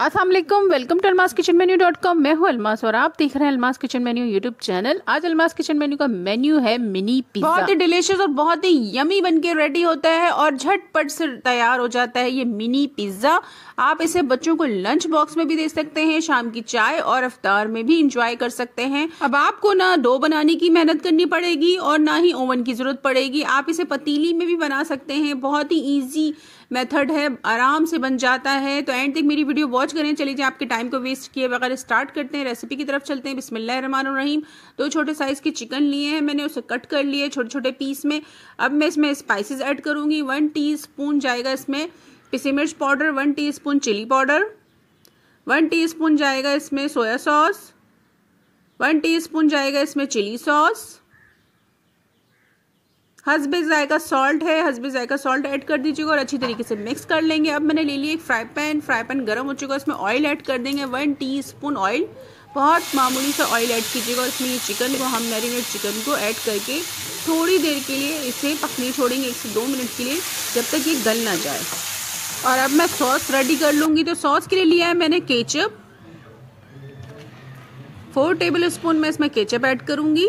Aslam welcome to Almas kitchen menu dot com मैं हूँ अलमास और आप देख रहे हैं Almas kitchen menu YouTube channel आज अलमास किचन मेन्यू का मेन्यू है मिनी पिज्जा बहुत ही डिलीशियस और बहुत ही यमी बन के रेडी होता है और झटपट से तैयार हो जाता है ये मिनी पिज्जा आप इसे बच्चों को लंच बॉक्स में भी दे सकते हैं शाम की चाय और अफ्तार में भी इंजॉय कर सकते हैं अब आपको ना डो बनाने की मेहनत करनी पड़ेगी और ना ही ओवन की जरूरत पड़ेगी आप इसे पतीली में भी बना सकते हैं बहुत ही ईजी मेथड है आराम से बन जाता है तो एंड तक मेरी वीडियो बहुत वॉच करें चले जाए आपके टाइम को वेस्ट किए बगैर स्टार्ट करते हैं रेसिपी की तरफ चलते हैं बिसमिल्ल रहीम दो छोटे साइज़ के चिकन लिए हैं मैंने उसे कट कर लिए छोटे छोटे पीस में अब मैं इसमें स्पाइसेस ऐड करूँगी वन स्पून जाएगा इसमें पिसी मिर्च powder one spoon chili powder one spoon जाएगा इसमें सोया सॉस वन स्पून जाएगा इसमें चिली सॉस हसब जायका सॉल्ट है हसब जायका सॉल्ट ऐड कर दीजिएगा और अच्छी तरीके से मिक्स कर लेंगे अब मैंने ले लिया एक फ्राई पैन फ्राई पैन गर्म हो चुका है उसमें ऑयल ऐड कर देंगे वन टी स्पून ऑयल बहुत मामूली सा ऑयल ऐड कीजिएगा इसमें ये चिकन को हम मैरिनेट चिकन को ऐड करके थोड़ी देर के लिए इसे पकने छोड़ेंगे एक से दो मिनट के लिए जब तक ये गल ना जाए और अब मैं सॉस रेडी कर लूँगी तो सॉस के लिए लिया है मैंने केचप फोर टेबल स्पून मैं इसमें केचप ऐड करूँगी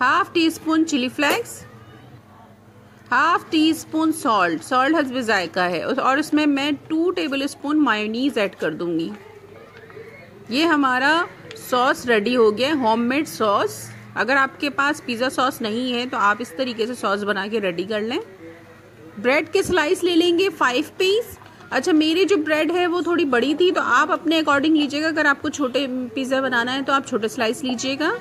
half teaspoon chili flakes half teaspoon salt salt हसबे जायका है और इसमें मैं two tablespoon mayonnaise add कर दूंगी ये हमारा सॉस रेडी हो गया है होममेड सॉस अगर आपके पास पिज़्ज़ा सॉस नहीं है तो आप इस तरीके से सॉस बना के रेडी कर लें ब्रेड के स्लाइस ले लेंगे फाइव पीस अच्छा मेरी जो ब्रेड है वो थोड़ी बड़ी थी तो आप अपने अकॉर्डिंग लीजिएगा अगर आपको छोटे पिज़्ज़ा बनाना है तो आप छोटे स्लाइस लीजिएगा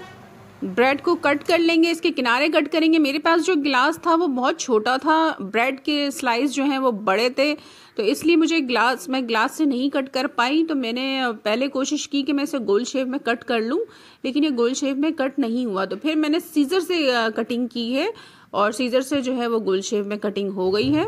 ब्रेड को कट कर लेंगे इसके किनारे कट करेंगे मेरे पास जो गिलास था वो बहुत छोटा था ब्रेड के स्लाइस जो हैं वो बड़े थे तो इसलिए मुझे गिलास मैं गिलास से नहीं कट कर पाई तो मैंने पहले कोशिश की कि मैं इसे गोल शेप में कट कर लूँ लेकिन ये गोल शेप में कट नहीं हुआ तो फिर मैंने सीज़र से कटिंग की है और सीज़र से जो है वो गोल शेप में कटिंग हो गई है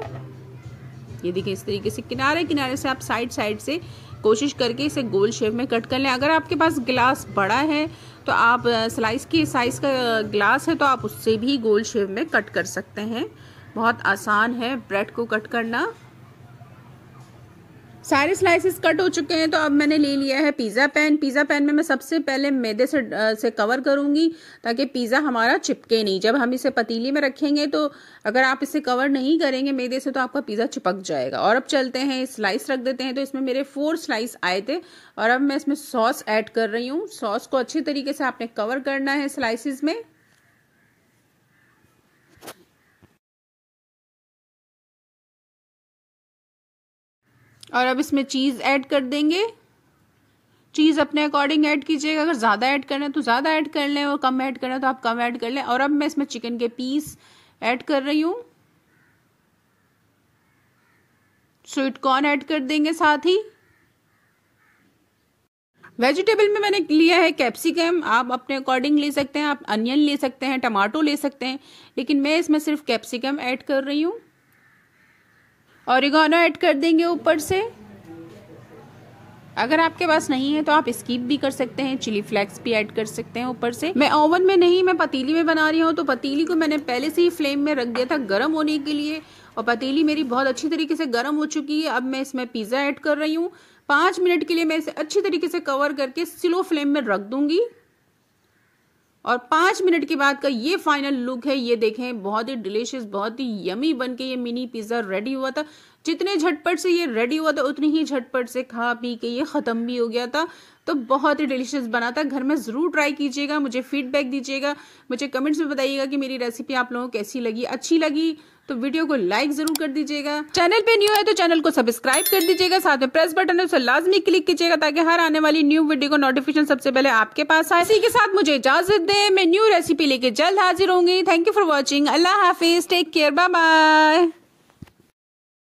ये देखिए इस तरीके से किनारे किनारे से आप साइड साइड से कोशिश करके इसे गोल शेप में कट कर लें अगर आपके पास गिलास बड़ा है तो आप स्लाइस की साइज़ का ग्लास है तो आप उससे भी गोल शेप में कट कर सकते हैं बहुत आसान है ब्रेड को कट करना सारे स्लाइसेस कट हो चुके हैं तो अब मैंने ले लिया है पिज़्ज़ा पैन पिज़्ज़ा पैन में मैं सबसे पहले मैदे से से कवर करूँगी ताकि पिज़्ज़ा हमारा चिपके नहीं जब हम इसे पतीली में रखेंगे तो अगर आप इसे कवर नहीं करेंगे मैदे से तो आपका पिज़्ज़ा चिपक जाएगा और अब चलते हैं स्लाइस रख देते हैं तो इसमें मेरे फोर स्लाइस आए थे और अब मैं इसमें सॉस ऐड कर रही हूँ सॉस को अच्छे तरीके से आपने कवर करना है स्लाइसिस में और अब इसमें चीज़ ऐड कर देंगे चीज़ अपने अकॉर्डिंग ऐड कीजिएगा अगर ज़्यादा ऐड करना है तो ज़्यादा ऐड कर लें और कम ऐड करना है तो आप कम ऐड कर लें और अब मैं इसमें चिकन के पीस ऐड कर रही हूँ स्वीट कॉर्न ऐड कर देंगे साथ ही वेजिटेबल में मैंने लिया है कैप्सिकम आप अपने अकॉर्डिंग ले सकते हैं आप अनियन ले सकते हैं टमाटो ले सकते हैं लेकिन मैं इसमें सिर्फ कैप्सिकम ऐड कर रही हूँ औरिगानो ऐड कर देंगे ऊपर से अगर आपके पास नहीं है तो आप स्कीप भी कर सकते हैं चिली फ्लेक्स भी ऐड कर सकते हैं ऊपर से मैं ओवन में नहीं मैं पतीली में बना रही हूँ तो पतीली को मैंने पहले से ही फ्लेम में रख दिया था गर्म होने के लिए और पतीली मेरी बहुत अच्छी तरीके से गर्म हो चुकी है अब मैं इसमें पिज़्ज़ा ऐड कर रही हूँ पाँच मिनट के लिए मैं इसे अच्छी तरीके से कवर करके स्लो फ्लेम में रख दूंगी और पांच मिनट के बाद का ये फाइनल लुक है ये देखें बहुत ही डिलीशियस बहुत ही यमी बन के ये मिनी पिज़्ज़ा रेडी हुआ था जितने झटपट से ये रेडी हुआ था उतनी ही झटपट से खा पी के ये ख़त्म भी हो गया था तो बहुत ही डिलीशियस बना था घर में ज़रूर ट्राई कीजिएगा मुझे फीडबैक दीजिएगा मुझे कमेंट्स में बताइएगा कि मेरी रेसिपी आप लोगों को कैसी लगी अच्छी लगी तो वीडियो को लाइक जरूर कर दीजिएगा चैनल पे न्यू है तो चैनल को सब्सक्राइब कर दीजिएगा साथ में प्रेस बटन है उसे लाजमी क्लिक कीजिएगा ताकि हर आने वाली न्यू वीडियो को नोटिफिकेशन सबसे पहले आपके पास आए इसी के साथ मुझे इजाजत दे मैं न्यू रेसिपी लेके जल्द हाजिर होंगी थैंक यू फॉर वॉचिंग अल्लाह हाफिज टेक केयर बाय बाय